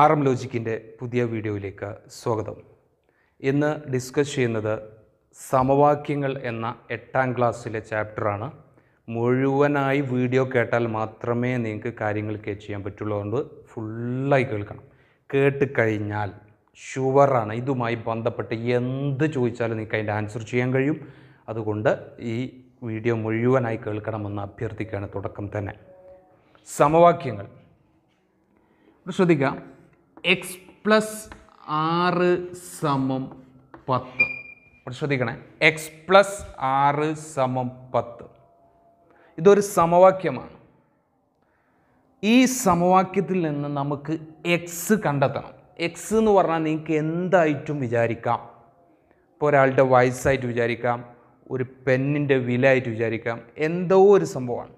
R M ലോജിക്കിൻ്റെ പുതിയ വീഡിയോയിലേക്ക് സ്വാഗതം ഇന്ന് ഡിസ്കസ് ചെയ്യുന്നത് സമവാക്യങ്ങൾ എന്ന എട്ടാം ക്ലാസ്സിലെ ചാപ്റ്ററാണ് മുഴുവനായി വീഡിയോ കേട്ടാൽ മാത്രമേ നിങ്ങൾക്ക് കാര്യങ്ങൾ കേച്ച് ചെയ്യാൻ പറ്റുള്ളൂ അതുകൊണ്ട് ഫുള്ളായി കേൾക്കണം കേട്ട് കഴിഞ്ഞാൽ ഷുവറാണ് ഇതുമായി ബന്ധപ്പെട്ട് എന്ത് ചോദിച്ചാലും നിങ്ങൾക്ക് അതിൻ്റെ ആൻസർ ചെയ്യാൻ കഴിയും അതുകൊണ്ട് ഈ വീഡിയോ മുഴുവനായി കേൾക്കണമെന്ന് അഭ്യർത്ഥിക്കുകയാണ് തുടക്കം തന്നെ സമവാക്യങ്ങൾ ശ്രദ്ധിക്കാം എക്സ് പ്ലസ് ആറ് സമം പത്ത് ശ്രദ്ധിക്കണേ എക്സ് പ്ലസ് ആറ് സമം പത്ത് ഇതൊരു സമവാക്യമാണ് ഈ സമവാക്യത്തിൽ നിന്ന് നമുക്ക് എക്സ് കണ്ടെത്തണം എക്സ് എന്ന് പറഞ്ഞാൽ നിങ്ങൾക്ക് എന്തായിട്ടും വിചാരിക്കാം ഇപ്പോൾ ഒരാളുടെ വയസ്സായിട്ട് വിചാരിക്കാം ഒരു പെന്നിൻ്റെ വിലയായിട്ട് വിചാരിക്കാം എന്തോ ഒരു സംഭവമാണ്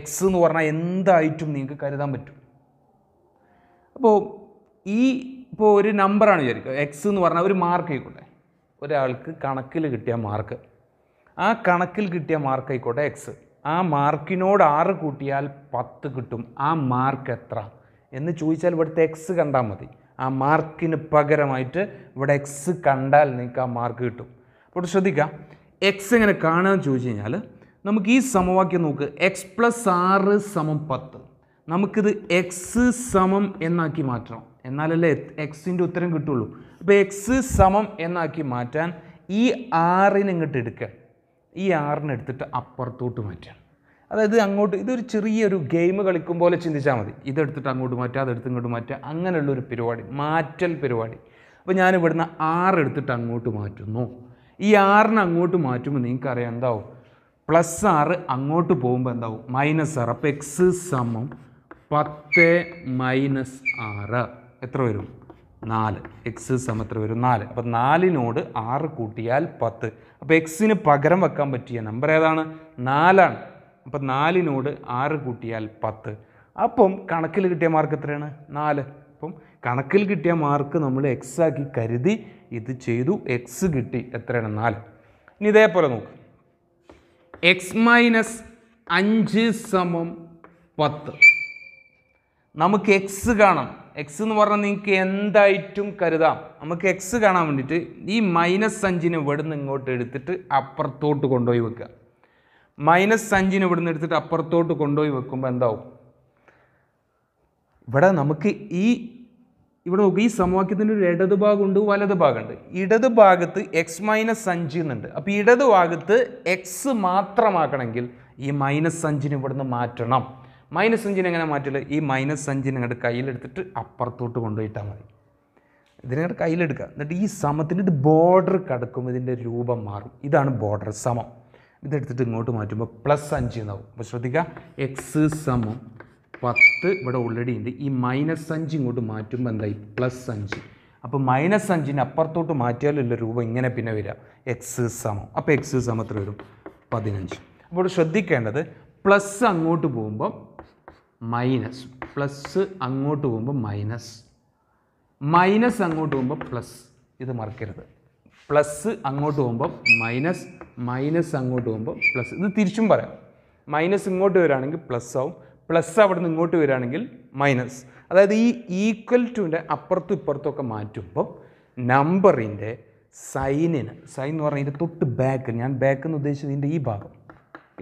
എക്സ് എന്ന് പറഞ്ഞാൽ എന്തായിട്ടും നിങ്ങൾക്ക് കരുതാൻ പറ്റും അപ്പോൾ ഈ ഇപ്പോൾ ഒരു നമ്പറാണ് വിചാരിക്കുക എക്സ് എന്ന് പറഞ്ഞാൽ ഒരു മാർക്ക് ആയിക്കോട്ടെ ഒരാൾക്ക് കണക്കിൽ കിട്ടിയ മാർക്ക് ആ കണക്കിൽ കിട്ടിയ മാർക്ക് ആയിക്കോട്ടെ എക്സ് ആ മാർക്കിനോട് ആറ് കൂട്ടിയാൽ പത്ത് കിട്ടും ആ മാർക്ക് എത്ര എന്ന് ചോദിച്ചാൽ ഇവിടുത്തെ എക്സ് കണ്ടാൽ മതി ആ മാർക്കിന് പകരമായിട്ട് ഇവിടെ എക്സ് കണ്ടാൽ നിങ്ങൾക്ക് ആ മാർക്ക് കിട്ടും അപ്പോൾ ശ്രദ്ധിക്കാം എക്സ് എങ്ങനെ കാണുക എന്ന് ചോദിച്ചു കഴിഞ്ഞാൽ നമുക്ക് ഈ സമവാക്യം നോക്ക് എക്സ് പ്ലസ് ആറ് സമം പത്ത് നമുക്കിത് എക്സ് സമം എന്നാക്കി മാറ്റണം എന്നാലല്ലേ എക്സിൻ്റെ ഉത്തരം കിട്ടുള്ളൂ അപ്പോൾ എക്സ് സമം എന്നാക്കി മാറ്റാൻ ഈ ആറിനെ ഇങ്ങോട്ട് എടുക്കുക ഈ ആറിനെ എടുത്തിട്ട് അപ്പുറത്തോട്ട് മാറ്റുക അതായത് അങ്ങോട്ട് ഇതൊരു ചെറിയൊരു ഗെയിം കളിക്കും പോലെ ചിന്തിച്ചാൽ മതി ഇതെടുത്തിട്ട് അങ്ങോട്ട് മാറ്റുക അതെടുത്ത് ഇങ്ങോട്ട് മാറ്റുക അങ്ങനെയുള്ളൊരു പരിപാടി മാറ്റൽ പരിപാടി അപ്പോൾ ഞാൻ ഇവിടുന്ന് ആറ് എടുത്തിട്ട് അങ്ങോട്ട് മാറ്റുന്നു ഈ ആറിനെ അങ്ങോട്ട് മാറ്റുമ്പോൾ നിങ്ങൾക്കറിയാം എന്താവും പ്ലസ് ആറ് അങ്ങോട്ട് പോകുമ്പോൾ എന്താവും മൈനസ് ആറ് അപ്പോൾ എക്സ് സമം പത്ത് മൈനസ് ആറ് എത്ര വരും നാല് എക്സ് സമ എത്ര വരും നാല് അപ്പം നാലിനോട് ആറ് കൂട്ടിയാൽ പത്ത് അപ്പോൾ എക്സിന് പകരം വെക്കാൻ പറ്റിയ നമ്പർ ഏതാണ് നാലാണ് അപ്പം നാലിനോട് ആറ് കൂട്ടിയാൽ പത്ത് അപ്പം കണക്കിൽ കിട്ടിയ മാർക്ക് എത്രയാണ് നാല് അപ്പം കണക്കിൽ കിട്ടിയ മാർക്ക് നമ്മൾ എക്സ് ആക്കി കരുതി ഇത് ചെയ്തു എക്സ് കിട്ടി എത്രയാണ് നാല് ഇനി ഇതേപോലെ നോക്ക് എക്സ് മൈനസ് അഞ്ച് സമം പത്ത് നമുക്ക് എക്സ് കാണാം എക്സ് എന്ന് പറഞ്ഞാൽ നിങ്ങൾക്ക് എന്തായിട്ടും കരുതാം നമുക്ക് എക്സ് കാണാൻ വേണ്ടിയിട്ട് ഈ മൈനസ് അഞ്ചിന് ഇവിടുന്ന് ഇങ്ങോട്ട് എടുത്തിട്ട് അപ്പുറത്തോട്ട് കൊണ്ടുപോയി വെക്കുക മൈനസ് അഞ്ചിന് ഇവിടുന്ന് എടുത്തിട്ട് അപ്പുറത്തോട്ട് കൊണ്ടുപോയി വെക്കുമ്പോൾ എന്താവും ഇവിടെ നമുക്ക് ഈ ഇവിടെ ഈ സമവാക്യത്തിൻ്റെ ഒരു ഇടത് ഭാഗമുണ്ട് വലത് ഭാഗമുണ്ട് ഇടത് ഭാഗത്ത് എക്സ് മൈനസ് അഞ്ച് എന്നുണ്ട് അപ്പോൾ ഇടത് ഭാഗത്ത് എക്സ് മാത്രമാക്കണമെങ്കിൽ ഈ മൈനസ് അഞ്ചിന് ഇവിടുന്ന് മാറ്റണം മൈനസ് അഞ്ചിനെ എങ്ങനെ മാറ്റില്ല ഈ മൈനസ് അഞ്ചിന് നിങ്ങളുടെ കയ്യിലെടുത്തിട്ട് അപ്പുറത്തോട്ട് കൊണ്ടുപോയിട്ടാൽ മതി നിങ്ങളുടെ കയ്യിലെടുക്കുക എന്നിട്ട് ഈ സമത്തിൻ്റെ ഇത് ബോർഡർ കടക്കും ഇതിൻ്റെ രൂപം മാറും ഇതാണ് ബോർഡർ സമം ഇതെടുത്തിട്ട് ഇങ്ങോട്ട് മാറ്റുമ്പോൾ പ്ലസ് അഞ്ച് എന്നാവും അപ്പോൾ ശ്രദ്ധിക്കുക എക്സ് സമം പത്ത് ഇവിടെ ഓൾറെഡി ഉണ്ട് ഈ മൈനസ് അഞ്ച് ഇങ്ങോട്ട് മാറ്റുമ്പോൾ എന്തായി പ്ലസ് അഞ്ച് അപ്പോൾ മൈനസ് അഞ്ചിന് അപ്പുറത്തോട്ട് മാറ്റിയാലുള്ള രൂപം ഇങ്ങനെ പിന്നെ വരിക എക്സ് സമം അപ്പോൾ എക്സ് സമത്ര വരും പതിനഞ്ച് അപ്പോൾ ഇവിടെ ശ്രദ്ധിക്കേണ്ടത് പ്ലസ് അങ്ങോട്ട് പോകുമ്പം മൈനസ് പ്ലസ് അങ്ങോട്ട് പോകുമ്പോൾ മൈനസ് മൈനസ് അങ്ങോട്ട് പോകുമ്പോൾ പ്ലസ് ഇത് മറക്കരുത് പ്ലസ് അങ്ങോട്ട് പോകുമ്പോൾ മൈനസ് മൈനസ് അങ്ങോട്ട് പോകുമ്പോൾ പ്ലസ് ഇത് തിരിച്ചും പറയാം മൈനസ് ഇങ്ങോട്ട് വരികയാണെങ്കിൽ പ്ലസ് ആവും പ്ലസ് അവിടെ നിന്ന് ഇങ്ങോട്ട് വരികയാണെങ്കിൽ മൈനസ് അതായത് ഈ ഈക്വൽ ടുവിൻ്റെ അപ്പുറത്തും ഇപ്പുറത്തൊക്കെ മാറ്റുമ്പോൾ നമ്പറിൻ്റെ സൈനിന് സൈൻ എന്ന് പറഞ്ഞാൽ ഇതിൻ്റെ തൊട്ട് ബാക്ക് ഞാൻ ബാക്ക് എന്ന് ഉദ്ദേശിച്ചത് ഇതിൻ്റെ ഈ ഭാഗം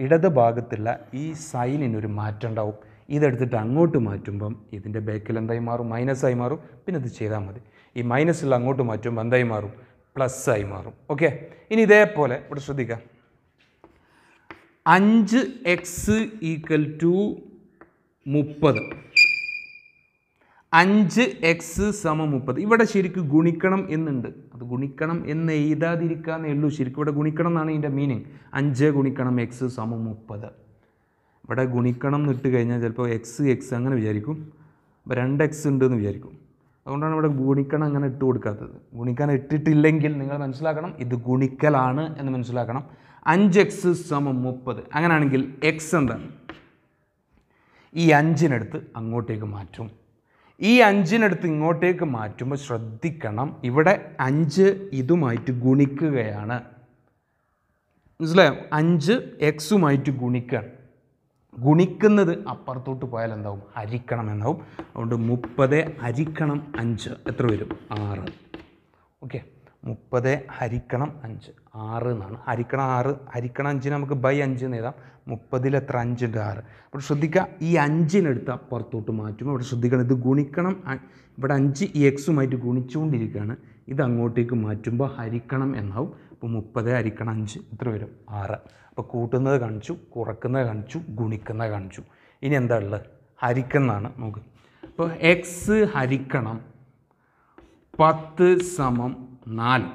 ഇടത് ഭാഗത്തുള്ള ഈ സൈനിനൊരു മാറ്റം ഉണ്ടാവും ഇതെടുത്തിട്ട് അങ്ങോട്ട് മാറ്റുമ്പം ഇതിൻ്റെ ബാക്കിൽ എന്തായി മാറും മൈനസായി മാറും പിന്നെ ഇത് ചെയ്താൽ മതി ഈ മൈനസിൽ അങ്ങോട്ട് മാറ്റുമ്പോൾ എന്തായി മാറും പ്ലസ് ആയി മാറും ഓക്കെ ഇനി ഇതേപോലെ ഇവിടെ ശ്രദ്ധിക്കാം അഞ്ച് എക്സ് ഈക്വൽ ടു മുപ്പത് അഞ്ച് എക്സ് സമ മുപ്പത് ഇവിടെ ശരിക്കും ഗുണിക്കണം എന്നുണ്ട് അത് ഗുണിക്കണം എന്ന് എഴുതാതിരിക്കാന്നേ ഉള്ളൂ ശരിക്കും ഇവിടെ ഗുണിക്കണം എന്നാണ് ഇതിൻ്റെ മീനിങ് അഞ്ച് ഗുണിക്കണം എക്സ് സമ മുപ്പത് ഇവിടെ ഗുണിക്കണം എന്നിട്ട് കഴിഞ്ഞാൽ ചിലപ്പോൾ എക്സ് എക്സ് അങ്ങനെ വിചാരിക്കും അപ്പോൾ രണ്ട് എക്സ് ഉണ്ടെന്ന് വിചാരിക്കും അതുകൊണ്ടാണ് ഇവിടെ ഗുണിക്കണം അങ്ങനെ ഇട്ട് കൊടുക്കാത്തത് ഗുണിക്കാൻ ഇട്ടിട്ടില്ലെങ്കിൽ നിങ്ങൾ മനസ്സിലാക്കണം ഇത് ഗുണിക്കലാണ് എന്ന് മനസ്സിലാക്കണം അഞ്ച് എക്സ് സമം മുപ്പത് അങ്ങനെയാണെങ്കിൽ എക്സ് എന്താണ് ഈ അഞ്ചിനടുത്ത് അങ്ങോട്ടേക്ക് മാറ്റും ഈ അഞ്ചിനടുത്ത് ഇങ്ങോട്ടേക്ക് മാറ്റുമ്പോൾ ശ്രദ്ധിക്കണം ഇവിടെ അഞ്ച് ഇതുമായിട്ട് ഗുണിക്കുകയാണ് മനസ്സിലായോ അഞ്ച് എക്സുമായിട്ട് ഗുണിക്കുകയാണ് ഗുണിക്കുന്നത് അപ്പുറത്തോട്ട് പോയാൽ എന്താവും ഹരിക്കണം എന്നാവും അതുകൊണ്ട് മുപ്പത് ഹരിക്കണം അഞ്ച് എത്ര വരും ആറ് ഓക്കെ മുപ്പത് ഹരിക്കണം അഞ്ച് ആറ് എന്നാണ് ഹരിക്കണം ആറ് ഹരിക്കണം അഞ്ചിന് നമുക്ക് ബൈ അഞ്ച് എന്ന് എഴുതാം മുപ്പതിൽ എത്ര അഞ്ചുണ്ട് ആറ് അപ്പോൾ ശ്രദ്ധിക്കുക ഈ അഞ്ചിനെടുത്ത് അപ്പുറത്തോട്ട് മാറ്റും അവിടെ ശ്രദ്ധിക്കണം ഇത് ഗുണിക്കണം ഇവിടെ അഞ്ച് ഈ എക്സുമായിട്ട് ഗുണിച്ചുകൊണ്ടിരിക്കുകയാണ് ഇത് അങ്ങോട്ടേക്ക് മാറ്റുമ്പോൾ ഹരിക്കണം എന്നാവും അപ്പോൾ മുപ്പത് ഹരിക്കണം അഞ്ച് എത്ര വരും ആറ് അപ്പോൾ കൂട്ടുന്നത് കാണിച്ചു കുറക്കുന്നത് കാണിച്ചു ഗുണിക്കുന്നത് കാണിച്ചു ഇനി എന്താ ഉള്ളത് ഹരിക്കുന്നതാണ് നമുക്ക് അപ്പോൾ എക്സ് ഹരിക്കണം പത്ത് സമം നാല്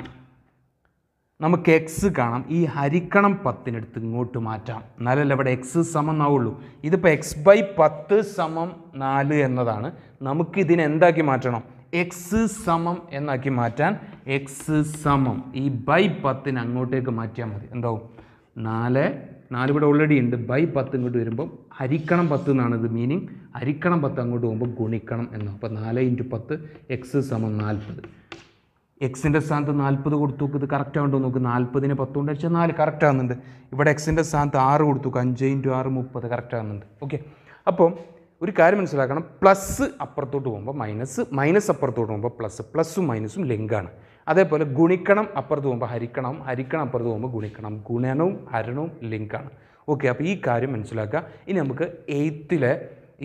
നമുക്ക് എക്സ് കാണാം ഈ ഹരിക്കണം പത്തിനടുത്ത് ഇങ്ങോട്ട് മാറ്റാം എന്നാലല്ല ഇവിടെ എക്സ് സമം എന്നാവുള്ളൂ ഇതിപ്പോൾ എക്സ് ബൈ പത്ത് സമം നാല് എന്നതാണ് നമുക്ക് ഇതിനെ എന്താക്കി മാറ്റണം എക്സ് സമം എന്നാക്കി മാറ്റാൻ എക്സ് സമം ഈ ബൈ പത്തിന് അങ്ങോട്ടേക്ക് മാറ്റിയാൽ മതി എന്താവും നാല് നാല് ഇവിടെ ഓൾറെഡി ഉണ്ട് ബൈ പത്ത് ഇങ്ങോട്ട് വരുമ്പം ഹരിക്കണം പത്ത് എന്നാണ് ഇത് മീനിങ് ഹരിക്കണം പത്ത് അങ്ങോട്ട് പോകുമ്പോൾ ഗുണിക്കണം എന്നോ അപ്പോൾ നാല് ഇൻറ്റു പത്ത് എക്സ് സമം നാൽപ്പത് എക്സിൻ്റെ സ്ഥാനത്ത് നാൽപ്പത് കൊടുത്തു നോക്ക് ഇത് കറക്റ്റ് ആവുണ്ടോ നോക്ക് നാൽപ്പതിന് പത്ത് കൊണ്ട് വെച്ചാൽ നാല് കറക്റ്റ് ആകുന്നുണ്ട് ഇവിടെ എക്സിൻ്റെ സ്ഥാനത്ത് ആറ് കൊടുത്തു അഞ്ച് ഇൻറ്റു ആറ് മുപ്പത് കറക്റ്റ് ആകുന്നുണ്ട് ഓക്കെ അപ്പം ഒരു കാര്യം മനസ്സിലാക്കണം പ്ലസ് അപ്പുറത്തോട്ട് പോകുമ്പോൾ മൈനസ് മൈനസ് അപ്പുറത്തോട്ട് പോകുമ്പോൾ പ്ലസ് പ്ലസ്സും മൈനസും ലിങ്കാണ് അതേപോലെ ഗുണിക്കണം അപ്പുറത്ത് പോകുമ്പോൾ ഹരിക്കണം ഹരിക്കണം അപ്പുറത്ത് പോകുമ്പോൾ ഗുണിക്കണം ഗുണനവും ഹരണവും ലിങ്കാണ് ഓക്കെ അപ്പോൾ ഈ കാര്യം മനസ്സിലാക്കുക ഇനി നമുക്ക് എയ്ത്തിലെ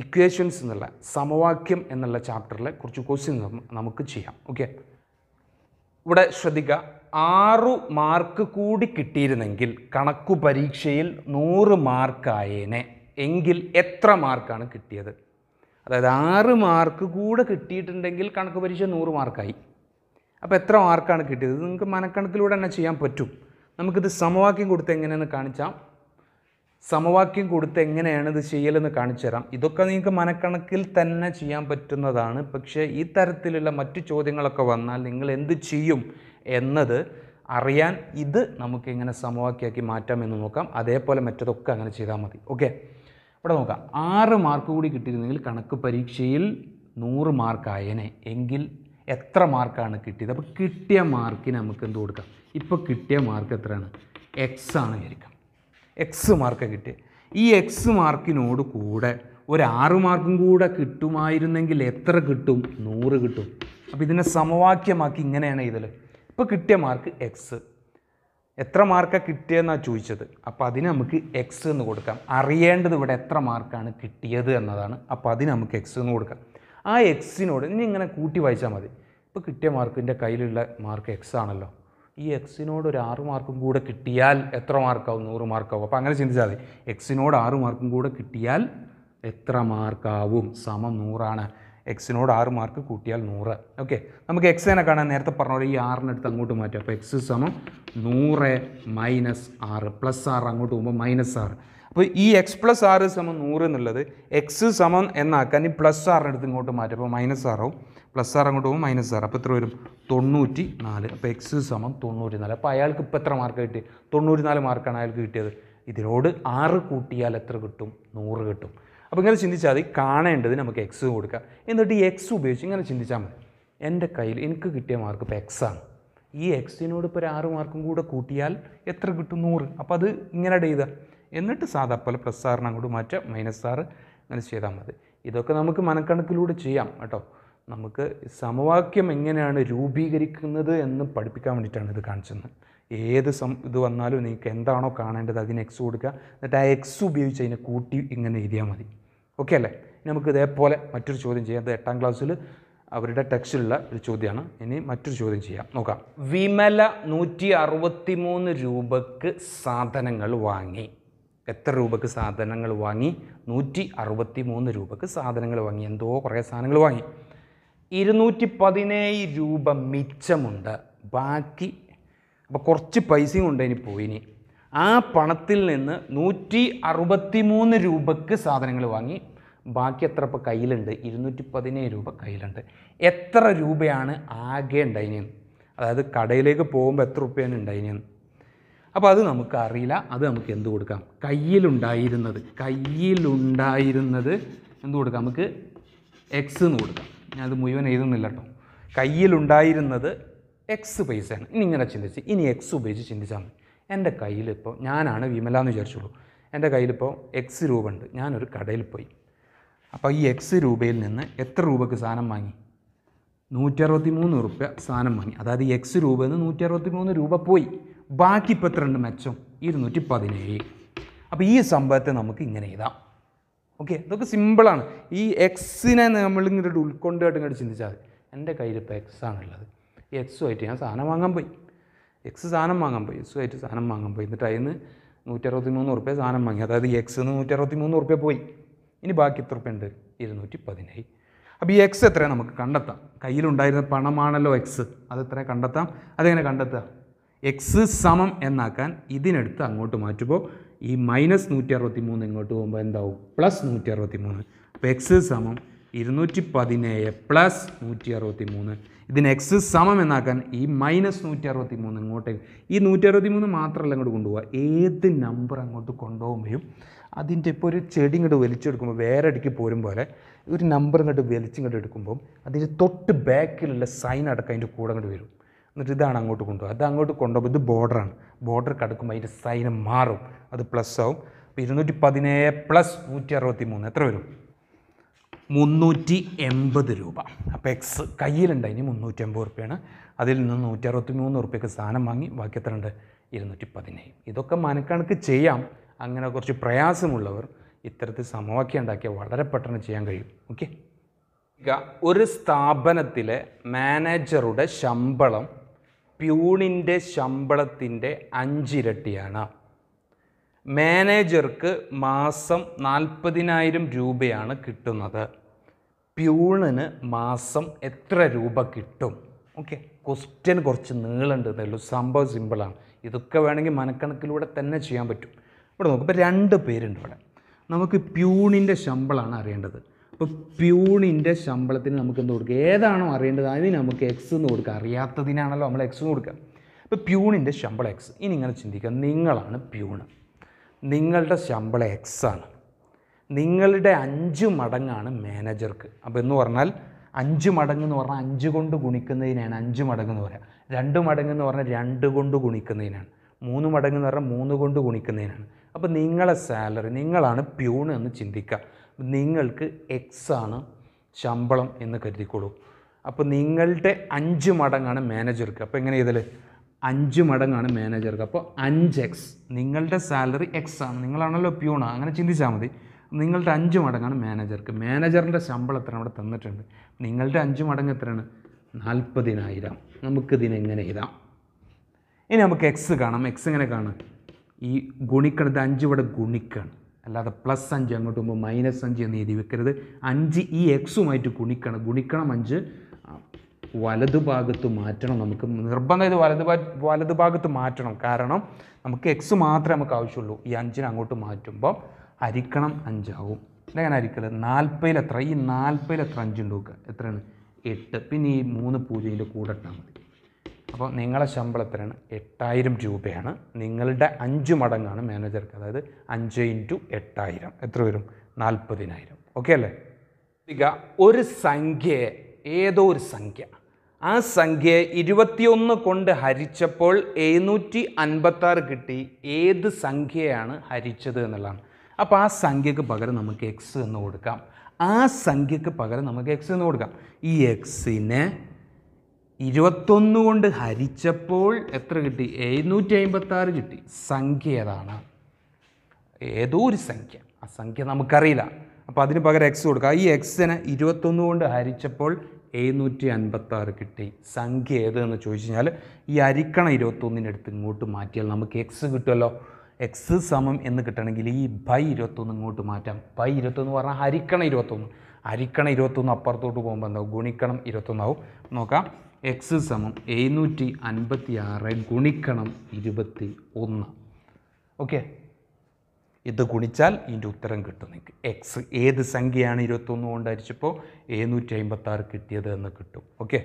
ഇക്വേഷൻസ് എന്നുള്ള സമവാക്യം എന്നുള്ള ചാപ്റ്ററിലെ കുറച്ച് ക്വസ്റ്റ്യൻ നമുക്ക് ചെയ്യാം ഓക്കെ ഇവിടെ ശ്രദ്ധിക്കുക ആറു മാർക്ക് കൂടി കിട്ടിയിരുന്നെങ്കിൽ കണക്കു പരീക്ഷയിൽ നൂറ് മാർക്കായേനെ എങ്കിൽ എത്ര മാർക്കാണ് കിട്ടിയത് അതായത് ആറ് മാർക്ക് കൂടെ കിട്ടിയിട്ടുണ്ടെങ്കിൽ കണക്ക് പരീക്ഷ നൂറ് മാർക്കായി അപ്പോൾ എത്ര മാർക്കാണ് കിട്ടിയത് നിങ്ങൾക്ക് മനക്കണക്കിലൂടെ തന്നെ ചെയ്യാൻ പറ്റും നമുക്കിത് സമവാക്യം കൊടുത്ത് എങ്ങനെയെന്ന് കാണിച്ചാം സമവാക്യം കൊടുത്ത് എങ്ങനെയാണ് ഇത് ചെയ്യലെന്ന് കാണിച്ചു തരാം ഇതൊക്കെ നിങ്ങൾക്ക് മനക്കണക്കിൽ തന്നെ ചെയ്യാൻ പറ്റുന്നതാണ് പക്ഷേ ഈ തരത്തിലുള്ള മറ്റു ചോദ്യങ്ങളൊക്കെ വന്നാൽ നിങ്ങൾ എന്ത് ചെയ്യും എന്നത് അറിയാൻ ഇത് നമുക്ക് എങ്ങനെ സമവാക്യമാക്കി മാറ്റാം എന്ന് നോക്കാം അതേപോലെ മറ്റതൊക്കെ അങ്ങനെ ചെയ്താൽ മതി ഓക്കെ ഇവിടെ നോക്കാം ആറ് മാർക്ക് കൂടി കിട്ടിയിരുന്നെങ്കിൽ കണക്ക് പരീക്ഷയിൽ നൂറ് മാർക്കായനെ എങ്കിൽ എത്ര മാർക്കാണ് കിട്ടിയത് അപ്പോൾ കിട്ടിയ മാർക്കിന് നമുക്ക് എന്ത് കൊടുക്കാം ഇപ്പോൾ കിട്ടിയ മാർക്ക് എത്രയാണ് എക്സ് ആണ് വിചാരിക്കാം എക്സ് മാർക്ക് കിട്ടിയത് ഈ എക്സ് മാർക്കിനോട് കൂടെ ഒരു ആറ് മാർക്കും കൂടെ കിട്ടുമായിരുന്നെങ്കിൽ എത്ര കിട്ടും നൂറ് കിട്ടും അപ്പോൾ ഇതിനെ സമവാക്യമാക്കി ഇങ്ങനെയാണ് ഇതിൽ ഇപ്പോൾ കിട്ടിയ മാർക്ക് എക്സ് എത്ര മാർക്കാണ് കിട്ടിയതെന്നാണ് ചോദിച്ചത് അപ്പോൾ അതിന് നമുക്ക് എക്സ് എന്ന് കൊടുക്കാം അറിയേണ്ടത് ഇവിടെ എത്ര മാർക്കാണ് കിട്ടിയത് എന്നതാണ് അപ്പോൾ അതിന് നമുക്ക് എക്സ് എന്ന് കൊടുക്കാം ആ എക്സിനോട് ഇനി ഇങ്ങനെ കൂട്ടി വായിച്ചാൽ മതി ഇപ്പോൾ കിട്ടിയ മാർക്ക് എൻ്റെ കയ്യിലുള്ള മാർക്ക് എക്സ് ആണല്ലോ ഈ എക്സിനോട് ഒരു ആറ് മാർക്കും കൂടെ കിട്ടിയാൽ എത്ര മാർക്കാവും നൂറ് മാർക്കാവും അപ്പോൾ അങ്ങനെ ചിന്തിച്ചാൽ മതി എക്സിനോട് ആറ് മാർക്കും കൂടെ കിട്ടിയാൽ എത്ര മാർക്കാവും സമം നൂറാണ് എക്സിനോട് ആറ് മാർക്ക് കൂട്ടിയാൽ നൂറ് ഓക്കെ നമുക്ക് എക്സ് തന്നെ കാണാൻ നേരത്തെ പറഞ്ഞ പോലെ ഈ ആറിനടുത്ത് അങ്ങോട്ട് മാറ്റും അപ്പോൾ എക്സ് സമം നൂറ് മൈനസ് ആറ് പ്ലസ് ആറ് അങ്ങോട്ട് പോകുമ്പോൾ മൈനസ് ആറ് അപ്പോൾ ഈ എക്സ് പ്ലസ് ആറ് സമം നൂറ് എന്നുള്ളത് എക്സ് സമം എന്നാക്കാൻ ഈ പ്ലസ് ആറിൻ്റെ അടുത്ത് ഇങ്ങോട്ട് മാറ്റും അപ്പോൾ മൈനസ് ആറാവും പ്ലസ് ആറ് അങ്ങോട്ട് പോകും മൈനസ് ആറ് അപ്പോൾ എത്ര വരും തൊണ്ണൂറ്റി നാല് അപ്പോൾ എക്സ് സമം തൊണ്ണൂറ്റി നാല് അപ്പോൾ അയാൾക്ക് ഇപ്പോൾ എത്ര മാർക്ക് കിട്ടി തൊണ്ണൂറ്റി നാല് മാർക്കാണ് അയാൾക്ക് കിട്ടിയത് ഇതിനോട് ആറ് കൂട്ടിയാൽ എത്ര കിട്ടും നൂറ് കിട്ടും അപ്പോൾ ഇങ്ങനെ ചിന്തിച്ചാൽ മതി കാണേണ്ടത് നമുക്ക് എക്സ് കൊടുക്കാം എന്നിട്ട് ഈ എക്സ് ഉപയോഗിച്ച് ഇങ്ങനെ ചിന്തിച്ചാൽ മതി എൻ്റെ കയ്യിൽ എനിക്ക് കിട്ടിയ മാർക്ക് ഇപ്പോൾ എക്സ് ആണ് ഈ എക്സിനോട് ഇപ്പോൾ ഒരു ആറ് മാർക്കും കൂടെ കൂട്ടിയാൽ എത്ര കിട്ടും നൂറ് അപ്പോൾ അത് ഇങ്ങനെ ചെയ്താൽ എന്നിട്ട് സാധാ പോലെ പ്ലസ് ആറിന് അങ്ങോട്ട് മാറ്റാം മൈനസ് ആറ് അങ്ങനെ ചെയ്താൽ മതി ഇതൊക്കെ നമുക്ക് മനക്കണക്കിലൂടെ ചെയ്യാം കേട്ടോ നമുക്ക് സമവാക്യം എങ്ങനെയാണ് രൂപീകരിക്കുന്നത് എന്ന് പഠിപ്പിക്കാൻ വേണ്ടിയിട്ടാണ് ഇത് കാണിച്ചത് ഏത് സം ഇത് വന്നാലും നിങ്ങൾക്ക് എന്താണോ കാണേണ്ടത് അതിന് എക്സ് കൊടുക്കുക എന്നിട്ട് ആ എക്സ് ഉപയോഗിച്ച് അതിനെ കൂട്ടി ഇങ്ങനെ എഴുതിയാൽ മതി ഓക്കെ അല്ലേ നമുക്ക് ഇതേപോലെ മറ്റൊരു ചോദ്യം ചെയ്യാം അത് എട്ടാം ക്ലാസ്സിൽ അവരുടെ ടെക്സ്റ്റിലുള്ള ഒരു ചോദ്യമാണ് ഇനി മറ്റൊരു ചോദ്യം ചെയ്യാം നോക്കാം വിമല നൂറ്റി രൂപക്ക് സാധനങ്ങൾ വാങ്ങി എത്ര രൂപക്ക് സാധനങ്ങൾ വാങ്ങി നൂറ്റി അറുപത്തി മൂന്ന് രൂപക്ക് സാധനങ്ങൾ വാങ്ങി എന്തോ കുറേ സാധനങ്ങൾ വാങ്ങി ഇരുന്നൂറ്റി പതിനേഴ് രൂപ മിച്ചമുണ്ട് ബാക്കി അപ്പോൾ കുറച്ച് പൈസയും കൊണ്ട് ഇനി പോയിനി ആ പണത്തിൽ നിന്ന് നൂറ്റി അറുപത്തി മൂന്ന് രൂപക്ക് സാധനങ്ങൾ വാങ്ങി ബാക്കി എത്ര ഇപ്പോൾ കയ്യിലുണ്ട് ഇരുന്നൂറ്റി പതിനേഴ് രൂപ കയ്യിലുണ്ട് എത്ര രൂപയാണ് ആകെ ഉണ്ടായിനെന്ന് അതായത് കടയിലേക്ക് പോകുമ്പോൾ എത്ര രൂപയാണ് ഉണ്ടായിനെന്ന് അപ്പോൾ അത് നമുക്കറിയില്ല അത് നമുക്ക് എന്ത് കൊടുക്കാം കയ്യിലുണ്ടായിരുന്നത് കയ്യിലുണ്ടായിരുന്നത് എന്ത് കൊടുക്കാം നമുക്ക് എക്സ് എന്ന് കൊടുക്കാം അത് മുഴുവൻ എഴുതുന്നില്ല കേട്ടോ കയ്യിലുണ്ടായിരുന്നത് എക്സ് പൈസയാണ് ഇനി ഇങ്ങനെ ചിന്തിച്ച് ഇനി എക്സ് ഉപയോഗിച്ച് ചിന്തിച്ചാൽ മതി എൻ്റെ കയ്യിലിപ്പോൾ ഞാനാണ് വിമല എന്ന് വിചാരിച്ചുള്ളൂ എൻ്റെ കയ്യിലിപ്പോൾ എക്സ് രൂപ ഉണ്ട് ഞാനൊരു കടയിൽ പോയി അപ്പോൾ ഈ എക്സ് രൂപയിൽ നിന്ന് എത്ര രൂപയ്ക്ക് സാധനം വാങ്ങി നൂറ്റി അറുപത്തി മൂന്ന് റുപ്യ സാധനം വാങ്ങി അതായത് എക്സ് രൂപ നിന്ന് നൂറ്റി അറുപത്തി മൂന്ന് രൂപ പോയി ബാക്കി ഇപ്പത്തിരണ്ട് മെച്ചം ഇരുന്നൂറ്റി പതിനേഴ് അപ്പോൾ ഈ സംഭവത്തെ നമുക്ക് ഇങ്ങനെ എഴുതാം ഓക്കെ ഇതൊക്കെ സിമ്പിളാണ് ഈ എക്സിനെ നമ്മളിങ്ങോട്ട് ഉൾക്കൊണ്ടായിട്ട് ഇങ്ങോട്ട് ചിന്തിച്ചാൽ മതി എൻ്റെ കയ്യിൽ ഇപ്പോൾ എക്സ് ആണുള്ളത് ഈ എക്സുമായിട്ട് ഞാൻ സാധനം വാങ്ങാൻ പോയി എക്സ് സാധനം വാങ്ങാൻ പോയി എക്സുമായിട്ട് സാധനം വാങ്ങാൻ പോയി എന്നിട്ട് അതിന് അറുപത്തി മൂന്ന് റുപ്യ സാധനം വാങ്ങി അതായത് എക്സ് നിന്ന് നൂറ്റി അറുപത്തി മൂന്ന് റുപ്യ പോയി ഇനി ബാക്കി എത്ര ഉറുപ്പ്യ ഉണ്ട് ഇരുന്നൂറ്റി പതിനേഴ് അപ്പോൾ ഈ എക്സ് എത്രയാണ് നമുക്ക് കണ്ടെത്താം കയ്യിലുണ്ടായിരുന്ന പണമാണല്ലോ എക്സ് അതെത്ര കണ്ടെത്താം അതെങ്ങനെ കണ്ടെത്താം എക്സ് സമം എന്നാക്കാൻ ഇതിനെടുത്ത് അങ്ങോട്ട് മാറ്റുമ്പോൾ ഈ മൈനസ് നൂറ്റി അറുപത്തി മൂന്ന് ഇങ്ങോട്ട് പോകുമ്പോൾ എന്താവും പ്ലസ് നൂറ്റി അറുപത്തി മൂന്ന് അപ്പോൾ എക്സ് സമം ഇരുന്നൂറ്റി പതിനേഴ് പ്ലസ് നൂറ്റി അറുപത്തി മൂന്ന് ഇതിന് എക്സ് സമം എന്നാക്കാൻ ഈ മൈനസ് നൂറ്റി അറുപത്തി മൂന്ന് ഇങ്ങോട്ടേക്ക് ഈ നൂറ്റി അറുപത്തി മൂന്ന് മാത്രമല്ല ഇങ്ങോട്ട് കൊണ്ടുപോകുക ഏത് നമ്പർ അങ്ങോട്ട് കൊണ്ടുപോകുമ്പോഴും അതിൻ്റെ ഇപ്പോൾ ഒരു ചെടി ഇങ്ങോട്ട് വലിച്ചെടുക്കുമ്പോൾ വേറെ ഇടയ്ക്ക് പോരും പോലെ ഒരു നമ്പർ ഇങ്ങോട്ട് വലിച്ചിങ്ങോട്ട് എടുക്കുമ്പോൾ അതിൻ്റെ തൊട്ട് ബാക്കിലുള്ള സൈൻ അടക്കം അതിൻ്റെ കൂടെ അങ്ങോട്ട് വരും എന്നിട്ട് ഇതാണ് അങ്ങോട്ട് കൊണ്ടുപോകുക അത് അങ്ങോട്ട് കൊണ്ടുപോകുമ്പോൾ ഇത് ബോർഡറാണ് ബോർഡർ കടക്കുമ്പോൾ അതിൻ്റെ സൈന് മാറും അത് പ്ലസ് ആവും അപ്പോൾ ഇരുന്നൂറ്റി പതിനേഴ് പ്ലസ് നൂറ്റി അറുപത്തി മൂന്ന് എത്ര വരും മുന്നൂറ്റി എൺപത് രൂപ അപ്പോൾ എക്സ് കയ്യിലുണ്ടായിന് മുന്നൂറ്റി എൺപത് റുപ്യാണ് അതിൽ നിന്ന് നൂറ്റി അറുപത്തി മൂന്ന് റുപ്യക്ക് സാധനം വാങ്ങി ബാക്കി എത്ര ഉണ്ട് ഇരുന്നൂറ്റി പതിനേഴ് ഇതൊക്കെ മനക്കണക്ക് ചെയ്യാം അങ്ങനെ കുറച്ച് പ്രയാസമുള്ളവർ ഇത്തരത്തിൽ സമവാക്യം ഉണ്ടാക്കിയാൽ വളരെ പെട്ടെന്ന് ചെയ്യാൻ കഴിയും ഓക്കെ ഒരു സ്ഥാപനത്തിലെ മാനേജറുടെ ശമ്പളം പ്യൂണിൻ്റെ ശമ്പളത്തിൻ്റെ അഞ്ചിരട്ടിയാണ് മാനേജർക്ക് മാസം നാൽപ്പതിനായിരം രൂപയാണ് കിട്ടുന്നത് പ്യൂണിന് മാസം എത്ര രൂപ കിട്ടും ഓക്കെ ക്വസ്റ്റ്യൻ കുറച്ച് നീളുണ്ട് എന്നല്ലോ സംഭവം സിമ്പിളാണ് ഇതൊക്കെ വേണമെങ്കിൽ മനക്കണക്കിലൂടെ തന്നെ ചെയ്യാൻ പറ്റും ഇവിടെ നോക്കുമ്പോൾ രണ്ട് പേരുണ്ട് ഇവിടെ നമുക്ക് പ്യൂണിൻ്റെ ശമ്പളമാണ് അറിയേണ്ടത് അപ്പോൾ പ്യൂണിൻ്റെ ശമ്പളത്തിന് നമുക്ക് എന്ത് കൊടുക്കുക ഏതാണോ അറിയേണ്ടത് അതിന് നമുക്ക് എക്സ് എന്ന് കൊടുക്കുക അറിയാത്തതിനാണല്ലോ നമ്മൾ എക്സ് എന്ന് കൊടുക്കുക അപ്പോൾ പ്യൂണിൻ്റെ ശമ്പളം എക്സ് ഇനി ഇങ്ങനെ ചിന്തിക്കുക നിങ്ങളാണ് പ്യൂണ് നിങ്ങളുടെ ശമ്പളം എക്സ് ആണ് നിങ്ങളുടെ അഞ്ച് മടങ്ങാണ് മാനേജർക്ക് അപ്പോൾ എന്ന് പറഞ്ഞാൽ അഞ്ച് മടങ്ങ് എന്ന് പറഞ്ഞാൽ അഞ്ച് കൊണ്ട് ഗുണിക്കുന്നതിനാണ് അഞ്ച് മടങ്ങ് എന്ന് പറയാം രണ്ട് മടങ്ങ് എന്ന് പറഞ്ഞാൽ രണ്ട് കൊണ്ട് ഗുണിക്കുന്നതിനാണ് മൂന്ന് മടങ്ങ് എന്ന് പറഞ്ഞാൽ മൂന്ന് കൊണ്ട് ഗുണിക്കുന്നതിനാണ് അപ്പോൾ നിങ്ങളെ സാലറി നിങ്ങളാണ് പ്യൂൺ എന്ന് ചിന്തിക്കുക നിങ്ങൾക്ക് എക്സ് ആണ് ശമ്പളം എന്ന് കരുതിക്കോളൂ അപ്പോൾ നിങ്ങളുടെ അഞ്ച് മടങ്ങാണ് മാനേജർക്ക് അപ്പോൾ എങ്ങനെ ചെയ്തത് അഞ്ച് മടങ്ങാണ് മാനേജർക്ക് അപ്പോൾ അഞ്ച് എക്സ് നിങ്ങളുടെ സാലറി എക്സ് ആണ് നിങ്ങളാണല്ലോ പ്യൂണാണ് അങ്ങനെ ചിന്തിച്ചാൽ മതി നിങ്ങളുടെ അഞ്ച് മടങ്ങാണ് മാനേജർക്ക് മാനേജറിൻ്റെ ശമ്പളം എത്ര അവിടെ തന്നിട്ടുണ്ട് നിങ്ങളുടെ അഞ്ച് മടങ്ങ് എത്രയാണ് നാൽപ്പതിനായിരം നമുക്കിതിനെങ്ങനെ എഴുതാം ഇനി നമുക്ക് എക്സ് കാണാം എക്സ് എങ്ങനെ കാണാം ഈ ഗുണിക്കണത് അഞ്ച് ഇവിടെ ഗുണിക്കണം അല്ലാതെ പ്ലസ് അഞ്ച് അങ്ങോട്ട് പോകുമ്പോൾ മൈനസ് അഞ്ച് എന്ന് എഴുതി വെക്കരുത് അഞ്ച് ഈ എക്സുമായിട്ട് ഗുണിക്കണം ഗുണിക്കണം അഞ്ച് വലതു ഭാഗത്ത് മാറ്റണം നമുക്ക് നിർബന്ധം ഇത് വലതു വലതു ഭാഗത്ത് മാറ്റണം കാരണം നമുക്ക് എക്സ് മാത്രമേ നമുക്ക് ആവശ്യമുള്ളൂ ഈ അഞ്ചിനെ അങ്ങോട്ട് മാറ്റുമ്പോൾ ഹരിക്കണം അഞ്ചാവും ഇതങ്ങനെ ഹരിക്കൽ നാൽപ്പതിൽ എത്ര ഈ നാൽപ്പതിൽ എത്ര അഞ്ചുണ്ട് നോക്കുക എത്രയാണ് എട്ട് പിന്നെ ഈ മൂന്ന് പൂജയിൻ്റെ കൂടെ ഇട്ടാൽ മതി അപ്പോൾ നിങ്ങളെ ശമ്പളം എത്രയാണ് എട്ടായിരം രൂപയാണ് നിങ്ങളുടെ അഞ്ച് മടങ്ങാണ് മാനേജർക്ക് അതായത് അഞ്ച് ഇൻറ്റു എട്ടായിരം എത്ര വരും നാൽപ്പതിനായിരം ഓക്കെ അല്ലേ ഒരു സംഖ്യയെ ഏതോ ഒരു സംഖ്യ ആ സംഖ്യയെ ഇരുപത്തിയൊന്ന് കൊണ്ട് ഹരിച്ചപ്പോൾ എഴുന്നൂറ്റി അൻപത്താറ് കിട്ടി ഏത് സംഖ്യയാണ് ഹരിച്ചത് എന്നുള്ളതാണ് അപ്പോൾ ആ സംഖ്യക്ക് പകരം നമുക്ക് എക്സ് എന്ന് കൊടുക്കാം ആ സംഖ്യക്ക് പകരം നമുക്ക് എക്സ് എന്ന് കൊടുക്കാം ഈ എക്സിനെ ഇരുപത്തൊന്ന് കൊണ്ട് ഹരിച്ചപ്പോൾ എത്ര കിട്ടി എഴുന്നൂറ്റി ആറ് കിട്ടി സംഖ്യ ഏതാണ് ഏതോ ഒരു സംഖ്യ ആ സംഖ്യ നമുക്കറിയില്ല അപ്പോൾ അതിന് പകരം എക്സ് കൊടുക്കുക ഈ എക്സിനെ ഇരുപത്തൊന്ന് കൊണ്ട് ഹരിച്ചപ്പോൾ എഴുന്നൂറ്റി ആറ് കിട്ടി സംഖ്യ ഏതെന്ന് ചോദിച്ചു കഴിഞ്ഞാൽ ഈ അരിക്കണ ഇരുപത്തൊന്നിൻ്റെ അടുത്ത് ഇങ്ങോട്ട് മാറ്റിയാൽ നമുക്ക് എക്സ് കിട്ടുമല്ലോ എക്സ് സമം എന്ന് കിട്ടണമെങ്കിൽ ഈ ബൈ ഇരുപത്തൊന്ന് ഇങ്ങോട്ട് മാറ്റാം ബൈ ഇരുപത്തൊന്ന് പറഞ്ഞാൽ ഹരിക്കണം ഇരുപത്തൊന്ന് ഹരിക്കണം ഇരുപത്തൊന്ന് അപ്പുറത്തോട്ട് പോകുമ്പോൾ എന്താവും ഗുണിക്കണം ഇരുപത്തൊന്നാവും നോക്കാം എക്സ് സമം എഴുന്നൂറ്റി അൻപത്തി ആറ് ഗുണിക്കണം ഇരുപത്തി ഒന്ന് ഓക്കെ ഇത് ഗുണിച്ചാൽ ഇതിൻ്റെ ഉത്തരം കിട്ടും നിങ്ങൾക്ക് എക്സ് ഏത് സംഖ്യയാണ് ഇരുപത്തൊന്ന് കൊണ്ട് അരിച്ചപ്പോൾ എഴുന്നൂറ്റി അമ്പത്താറ് കിട്ടിയത് എന്ന് കിട്ടും ഓക്കെ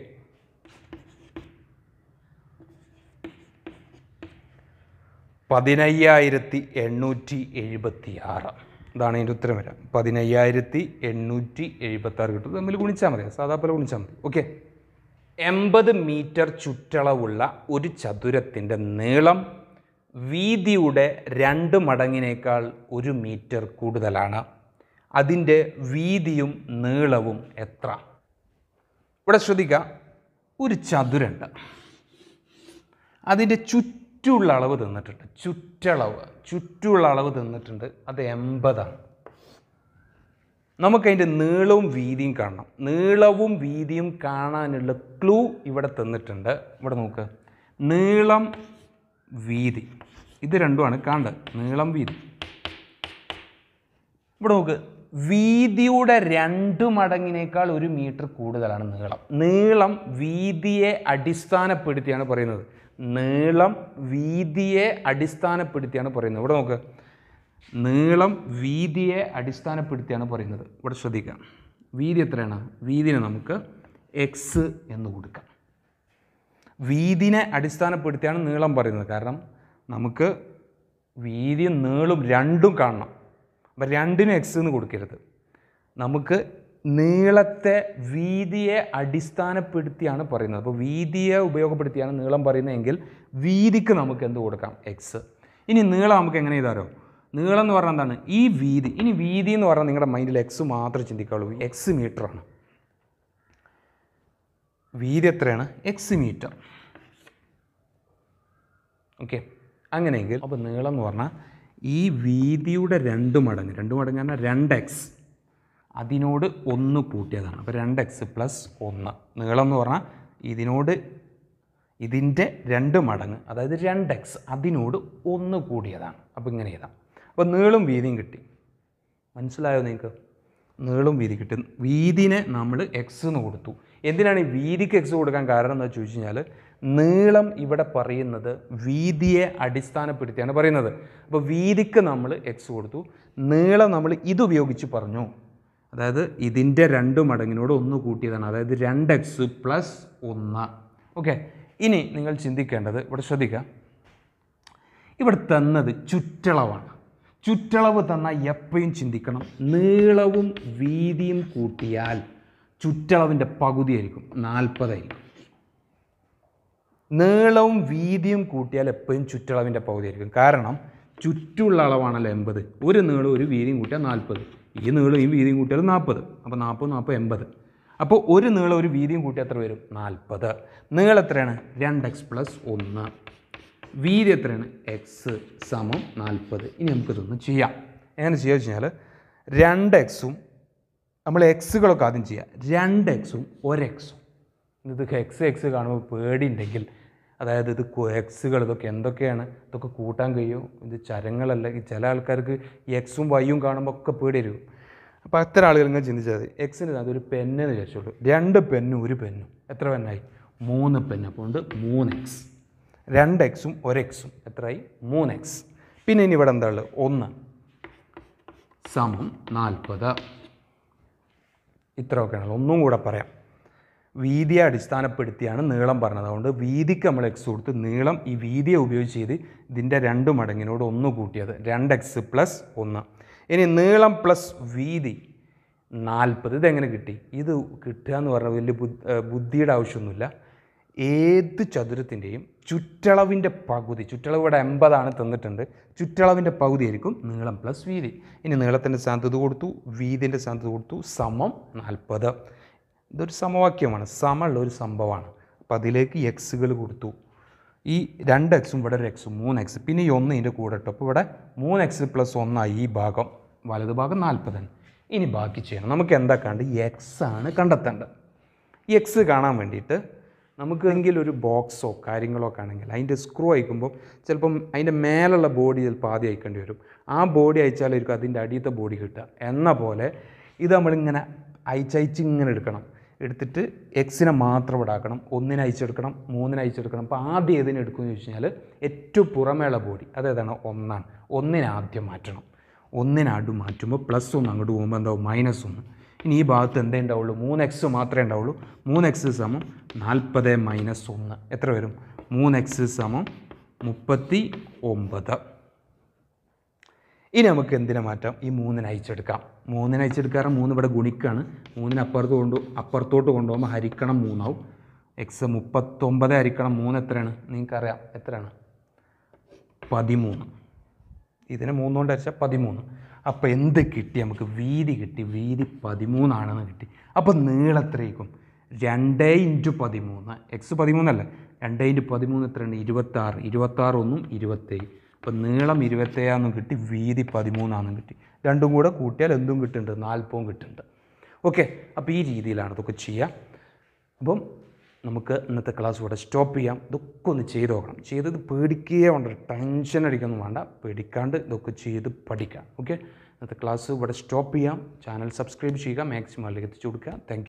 പതിനയ്യായിരത്തി എണ്ണൂറ്റി എഴുപത്തി ആറ് ഇതാണ് അതിൻ്റെ ഉത്തരം വരാം പതിനയ്യായിരത്തി എണ്ണൂറ്റി എഴുപത്തി ആറ് കിട്ടും തമ്മിൽ ഗുണിച്ചാൽ മതി സാധാ പോലെ ഗുണിച്ചാൽ മതി ഓക്കെ എൺപത് മീറ്റർ ചുറ്റളവുള്ള ഒരു ചതുരത്തിൻ്റെ നീളം വീതിയുടെ രണ്ട് മടങ്ങിനേക്കാൾ ഒരു മീറ്റർ കൂടുതലാണ് അതിൻ്റെ വീതിയും നീളവും എത്ര ഇവിടെ ശ്രദ്ധിക്കുക ഒരു ചതുരുണ്ട് അതിൻ്റെ ചുറ്റ ചുറ്റുള്ള അളവ് തന്നിട്ടുണ്ട് ചുറ്റളവ് ചുറ്റുള്ള അളവ് തന്നിട്ടുണ്ട് അത് എൺപതാണ് നമുക്കതിൻ്റെ നീളവും വീതിയും കാണണം നീളവും വീതിയും കാണാനുള്ള ക്ലൂ ഇവിടെ തന്നിട്ടുണ്ട് ഇവിടെ നോക്ക് നീളം വീതി ഇത് രണ്ടുമാണ് കാണേണ്ടത് നീളം വീതി ഇവിടെ നോക്ക് വീതിയുടെ രണ്ട് മടങ്ങിനേക്കാൾ ഒരു മീറ്റർ കൂടുതലാണ് നീളം നീളം വീതിയെ അടിസ്ഥാനപ്പെടുത്തിയാണ് പറയുന്നത് നീളം വീതിയെ അടിസ്ഥാനപ്പെടുത്തിയാണ് പറയുന്നത് ഇവിടെ നോക്ക് നീളം വീതിയെ അടിസ്ഥാനപ്പെടുത്തിയാണ് പറയുന്നത് ഇവിടെ ശ്രദ്ധിക്കാം വീതി എത്രയാണ് വീതിനെ നമുക്ക് എക്സ് എന്ന് കൊടുക്കാം വീതിനെ അടിസ്ഥാനപ്പെടുത്തിയാണ് നീളം പറയുന്നത് കാരണം നമുക്ക് വീതിയും നീളും രണ്ടും കാണണം അപ്പം രണ്ടിനും എക്സ് എന്ന് കൊടുക്കരുത് നമുക്ക് നീളത്തെ വീതിയെ അടിസ്ഥാനപ്പെടുത്തിയാണ് പറയുന്നത് അപ്പോൾ വീതിയെ ഉപയോഗപ്പെടുത്തിയാണ് നീളം പറയുന്നതെങ്കിൽ വീതിക്ക് നമുക്ക് എന്ത് കൊടുക്കാം എക്സ് ഇനി നീളം നമുക്ക് എങ്ങനെ ചെയ്താലോ നീളം എന്ന് പറഞ്ഞാൽ എന്താണ് ഈ വീതി ഇനി വീതി എന്ന് പറഞ്ഞാൽ നിങ്ങളുടെ മൈൻഡിൽ എക്സ് മാത്രം ചിന്തിക്കുള്ളൂ എക്സ് മീറ്ററാണ് വീതി എത്രയാണ് എക്സ് മീറ്റർ ഓക്കെ അങ്ങനെയെങ്കിൽ അപ്പോൾ നീളം എന്ന് പറഞ്ഞാൽ ഈ വീതിയുടെ രണ്ട് മടങ്ങ് രണ്ട് മടങ്ങ് പറഞ്ഞാൽ രണ്ട് എക്സ് അതിനോട് ഒന്ന് കൂട്ടിയതാണ് അപ്പോൾ രണ്ട് എക്സ് പ്ലസ് ഒന്ന് നീളം എന്ന് പറഞ്ഞാൽ ഇതിനോട് ഇതിൻ്റെ രണ്ട് മടങ്ങ് അതായത് രണ്ട് എക്സ് അതിനോട് ഒന്ന് കൂടിയതാണ് അപ്പോൾ ഇങ്ങനെ ചെയ്താൽ അപ്പോൾ നീളും വീതിയും കിട്ടി മനസ്സിലായോ നിങ്ങൾക്ക് നീളും വീതി കിട്ടി വീതിനെ നമ്മൾ എക്സ് എന്ന് കൊടുത്തു എന്തിനാണ് ഈ വീതിക്ക് എക്സ് കൊടുക്കാൻ കാരണം എന്ന് വെച്ച് കഴിഞ്ഞാൽ നീളം ഇവിടെ പറയുന്നത് വീതിയെ അടിസ്ഥാനപ്പെടുത്തിയാണ് പറയുന്നത് അപ്പോൾ വീതിക്ക് നമ്മൾ എക്സ് കൊടുത്തു നീളം നമ്മൾ ഇതുപയോഗിച്ച് പറഞ്ഞു അതായത് ഇതിൻ്റെ രണ്ട് മടങ്ങിനോട് ഒന്ന് കൂട്ടിയതാണ് അതായത് രണ്ട് എക്സ് പ്ലസ് ഒന്ന് ഓക്കെ ഇനി നിങ്ങൾ ചിന്തിക്കേണ്ടത് ഇവിടെ ശ്രദ്ധിക്കുക ഇവിടെ തന്നത് ചുറ്റളവാണ് ചുറ്റളവ് തന്നാൽ എപ്പോഴും ചിന്തിക്കണം നീളവും വീതിയും കൂട്ടിയാൽ ചുറ്റളവിൻ്റെ പകുതിയായിരിക്കും നാൽപ്പതായിരിക്കും നീളവും വീതിയും കൂട്ടിയാൽ എപ്പോഴും ചുറ്റളവിൻ്റെ പകുതിയായിരിക്കും കാരണം ചുറ്റുള്ള അളവാണല്ലോ എൺപത് ഒരു നീളവും ഒരു വീതിയും കൂട്ടിയാൽ നാൽപ്പത് ഈ നീളം ഈ വീതിയും കൂട്ടിയാൽ നാൽപ്പത് അപ്പോൾ നാൽപ്പത് നാൽപ്പത് എൺപത് അപ്പോൾ ഒരു നീളം ഒരു വീതിയും കൂട്ടി എത്ര വരും നാൽപ്പത് നീളം എത്രയാണ് രണ്ട് എക്സ് പ്ലസ് ഒന്ന് വീതി എത്രയാണ് എക്സ് സമം നാൽപ്പത് ഇനി നമുക്കിതൊന്ന് ചെയ്യാം എങ്ങനെ ചെയ്യുക വെച്ച് കഴിഞ്ഞാൽ രണ്ട് എക്സും നമ്മൾ എക്സുകളൊക്കെ ആദ്യം ചെയ്യുക രണ്ട് എക്സും ഒരു എക്സും ഇത് എക്സ് എക്സ് കാണുമ്പോൾ പേടിയുണ്ടെങ്കിൽ അതായത് ഇത് എക്സുകൾ ഇതൊക്കെ എന്തൊക്കെയാണ് ഇതൊക്കെ കൂട്ടാൻ കഴിയും ഇത് ചരങ്ങളല്ല ചില ആൾക്കാർക്ക് ഈ എക്സും വൈയും കാണുമ്പോൾ ഒക്കെ പേടി വരും അപ്പോൾ അത്ര ആളുകൾ ഇങ്ങനെ ചിന്തിച്ചാൽ മതി എക്സിന് അതൊരു പെന്ന് എന്ന് വിചാരിച്ചോളൂ രണ്ട് പെന്നും ഒരു പെന്നും എത്ര പെന്നായി മൂന്ന് പെന്ന് അപ്പോൾ ഉണ്ട് മൂന്ന് എക്സ് രണ്ട് എക്സും ഒരു എക്സും എത്രയായി മൂന്ന് എക്സ് പിന്നെ ഇനി ഇവിടെ എന്താ ഉള്ളത് ഒന്ന് സമം നാൽപ്പത് ഇത്രയൊക്കെയാണല്ലോ ഒന്നും കൂടെ പറയാം വീതിയെ അടിസ്ഥാനപ്പെടുത്തിയാണ് നീളം പറഞ്ഞത് അതുകൊണ്ട് വീതിക്ക് നമ്മൾ എക്സ് കൊടുത്ത് നീളം ഈ വീതിയെ ഉപയോഗിച്ച് ചെയ്ത് ഇതിൻ്റെ രണ്ട് മടങ്ങിനോട് ഒന്ന് കൂട്ടിയത് രണ്ട് എക്സ് പ്ലസ് ഒന്ന് ഇനി നീളം പ്ലസ് വീതി നാൽപ്പത് ഇതെങ്ങനെ കിട്ടി ഇത് കിട്ടുക എന്ന് പറഞ്ഞാൽ വലിയ ബുദ്ധിയുടെ ആവശ്യമൊന്നുമില്ല ഏത് ചതുരത്തിൻ്റെയും ചുറ്റളവിൻ്റെ പകുതി ചുറ്റളവ് ഇവിടെ എൺപതാണ് തന്നിട്ടുണ്ട് ചുറ്റളവിൻ്റെ പകുതി ആയിരിക്കും നീളം പ്ലസ് വീതി ഇനി നീളത്തിൻ്റെ സ്ഥാനത്ത് ഇത് കൊടുത്തു വീതിൻ്റെ സ്ഥാനത്ത് കൊടുത്തു സമം നാൽപ്പത് ഇതൊരു സമവാക്യമാണ് സമുള്ള ഒരു സംഭവമാണ് അപ്പം അതിലേക്ക് എക്സുകൾ കൊടുത്തു ഈ രണ്ട് എക്സും ഇവിടെ ഒരു എക്സും മൂന്ന് എക്സ് പിന്നെ ഈ ഒന്ന് ഇതിൻ്റെ കൂടെ ഇട്ടു അപ്പോൾ ഇവിടെ മൂന്ന് എക്സ് പ്ലസ് ഒന്നായി ഈ ഭാഗം വലത് ഭാഗം നാൽപ്പതാണ് ഇനി ബാക്കി ചെയ്യണം നമുക്ക് എന്താ കണ്ട് എക്സ് ആണ് കണ്ടെത്തേണ്ടത് ഈ എക്സ് കാണാൻ വേണ്ടിയിട്ട് നമുക്ക് എങ്കിലും ഒരു ബോക്സോ കാര്യങ്ങളോ കാണെങ്കിൽ അതിൻ്റെ സ്ക്രൂ അയക്കുമ്പോൾ ചിലപ്പം അതിൻ്റെ മേലുള്ള ബോഡി ചിലപ്പോൾ ആദ്യം അയക്കേണ്ടി വരും ആ ബോഡി അയച്ചാലായിരിക്കും അതിൻ്റെ അടിയത്തെ ബോഡി കിട്ടുക എന്ന പോലെ ഇത് നമ്മളിങ്ങനെ അയച്ചയച്ച് ഇങ്ങനെ എടുക്കണം എടുത്തിട്ട് എക്സിനെ മാത്രം ഇടാക്കണം ഒന്നിനെ അയച്ചെടുക്കണം മൂന്നിനെ അയച്ചെടുക്കണം അപ്പോൾ ആദ്യം ഏതിനെ എടുക്കുമെന്ന് ചോദിച്ചു കഴിഞ്ഞാൽ ഏറ്റവും പുറമേള ബോഡി അതേതാണ് ഒന്നാണ് ഒന്നിനാദ്യം ആദ്യം മാറ്റണം ഒന്നിനാടും മാറ്റുമ്പോൾ പ്ലസ് ഒന്ന് അങ്ങോട്ട് പോകുമ്പോൾ എന്താവും മൈനസ് ഒന്ന് ഇനി ഈ ഭാഗത്ത് എന്തേ ഉണ്ടാവുള്ളൂ മൂന്ന് എക്സ് മാത്രമേ ഉണ്ടാവുള്ളൂ മൂന്ന് എക്സ് സമം നാൽപ്പത് മൈനസ് ഒന്ന് എത്ര വരും മൂന്ന് എക്സ് സമം മുപ്പത്തി ഒമ്പത് ഇനി നമുക്ക് എന്തിനെ മാറ്റാം ഈ മൂന്നിനെ അയച്ചെടുക്കാം മൂന്നിനെ അയച്ചെടുക്കാറ് മൂന്ന് ഇവിടെ ഗുണിക്കാണ് മൂന്നിന് അപ്പുറത്ത് കൊണ്ട് അപ്പുറത്തോട്ട് കൊണ്ടുപോകുമ്പോൾ ഹരിക്കണം മൂന്നാവും എക്സ് മുപ്പത്തൊമ്പത് ഹരിക്കണം മൂന്ന് എത്രയാണ് നിങ്ങൾക്കറിയാം എത്രയാണ് പതിമൂന്ന് ഇതിനെ മൂന്നുകൊണ്ട് അയച്ചാൽ പതിമൂന്ന് അപ്പോൾ എന്ത് കിട്ടി നമുക്ക് വീതി കിട്ടി വീതി പതിമൂന്നാണെന്ന് കിട്ടി അപ്പോൾ നീളത്രയ്ക്കും രണ്ട് ഇൻറ്റു പതിമൂന്ന് എക്സ് പതിമൂന്നല്ല രണ്ട് ഇൻറ്റു പതിമൂന്ന് എത്രയാണ് ഇരുപത്താറ് ഇരുപത്താറ് ഒന്നും ഇരുപത്തേഴ് ഇപ്പം നീളം ഇരുപത്തേഴാന്നും കിട്ടി വീതി പതിമൂന്നാന്നും കിട്ടി രണ്ടും കൂടെ കൂട്ടിയാൽ എന്തും കിട്ടുന്നുണ്ട് നാൽപ്പതും കിട്ടുന്നുണ്ട് ഓക്കെ അപ്പോൾ ഈ രീതിയിലാണ് ഇതൊക്കെ ചെയ്യുക അപ്പം നമുക്ക് ഇന്നത്തെ ക്ലാസ് ഇവിടെ സ്റ്റോപ്പ് ചെയ്യാം ഇതൊക്കെ ഒന്ന് ചെയ്ത് നോക്കണം ചെയ്തത് പേടിക്കുകയേ ഉണ്ട് ടെൻഷൻ അടിക്കൊന്നും വേണ്ട പേടിക്കാണ്ട് ഇതൊക്കെ ചെയ്ത് പഠിക്കാം ഓക്കെ ഇന്നത്തെ ക്ലാസ് ഇവിടെ സ്റ്റോപ്പ് ചെയ്യാം ചാനൽ സബ്സ്ക്രൈബ് ചെയ്യുക മാക്സിമം അല്ലെങ്കിൽ എത്തിച്ചു കൊടുക്കുക താങ്ക്